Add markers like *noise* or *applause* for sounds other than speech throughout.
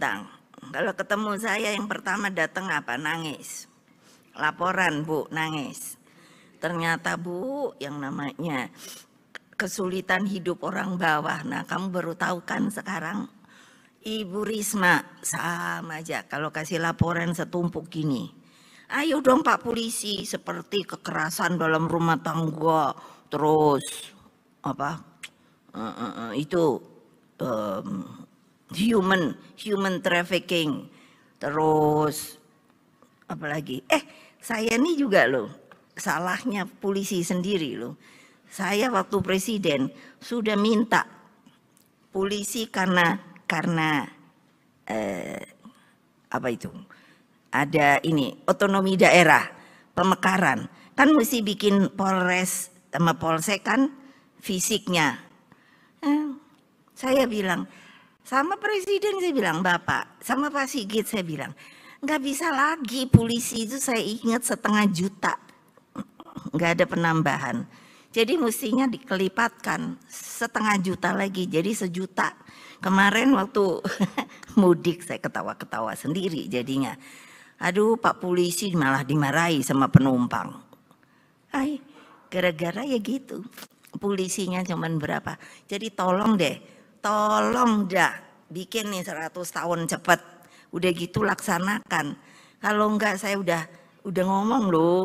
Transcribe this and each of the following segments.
datang. Kalau ketemu saya yang pertama datang apa? Nangis. Laporan Bu, nangis. Ternyata Bu yang namanya kesulitan hidup orang bawah. Nah kamu baru tahu kan sekarang Ibu Risma sama aja kalau kasih laporan setumpuk gini. Ayo dong Pak Polisi seperti kekerasan dalam rumah tangga terus apa uh, uh, uh, itu um, human human trafficking terus apalagi eh saya ini juga loh salahnya polisi sendiri loh saya waktu presiden sudah minta polisi karena karena eh, apa itu ada ini otonomi daerah pemekaran kan mesti bikin polres sama polsek kan fisiknya eh, saya bilang sama presiden saya bilang, Bapak, sama Pak Sigit saya bilang, nggak bisa lagi polisi itu saya ingat setengah juta. Nggak ada penambahan. Jadi mestinya dikelipatkan setengah juta lagi, jadi sejuta. Kemarin waktu *laughs* mudik saya ketawa-ketawa sendiri jadinya. Aduh Pak polisi malah dimarahi sama penumpang. Hai, gara-gara ya gitu. Polisinya cuman berapa. Jadi tolong deh tolong dah bikin nih 100 tahun cepat. Udah gitu laksanakan. Kalau enggak saya udah udah ngomong loh.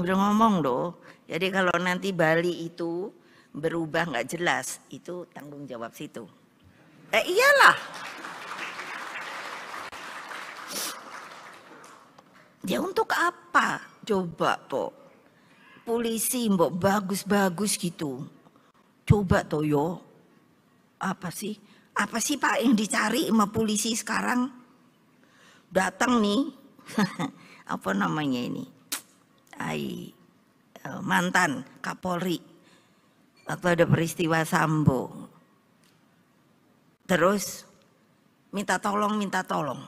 Udah ngomong loh. Jadi kalau nanti Bali itu berubah nggak jelas, itu tanggung jawab situ. Eh iyalah. Ya untuk apa? Coba po. Polisi mbok bagus-bagus gitu. Coba toyo apa sih? Apa sih Pak yang dicari sama polisi sekarang? Datang nih, *laughs* apa namanya ini? Ai, eh, mantan Kapolri waktu ada peristiwa Sambo. Terus minta tolong, minta tolong.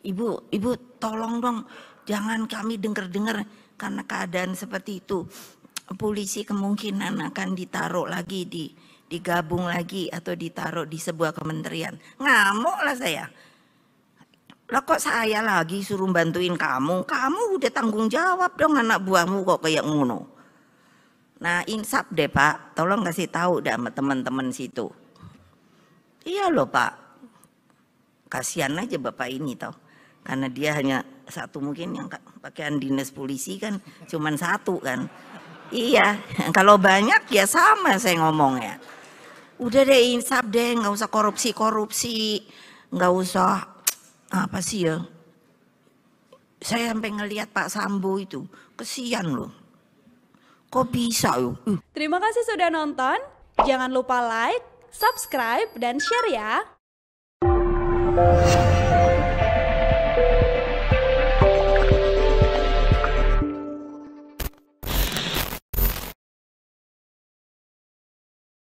Ibu, ibu tolong dong, jangan kami dengar-dengar karena keadaan seperti itu polisi kemungkinan akan ditaruh lagi di digabung lagi atau ditaruh di sebuah kementerian. Ngamuk lah saya. Lah kok saya lagi suruh bantuin kamu? Kamu udah tanggung jawab dong anak buahmu kok kayak ngono. Nah insap deh pak, tolong kasih tahu deh sama teman-teman situ. Iya loh pak, kasihan aja bapak ini tau Karena dia hanya satu mungkin yang pakaian dinas polisi kan cuman satu kan. Iya, *laughs* kalau banyak ya sama saya ngomong ya udah deh insaf deh nggak usah korupsi korupsi nggak usah apa sih ya saya sampai ngelihat Pak Sambo itu kesian loh kok bisa yuk ya? uh. terima kasih sudah nonton jangan lupa like subscribe dan share ya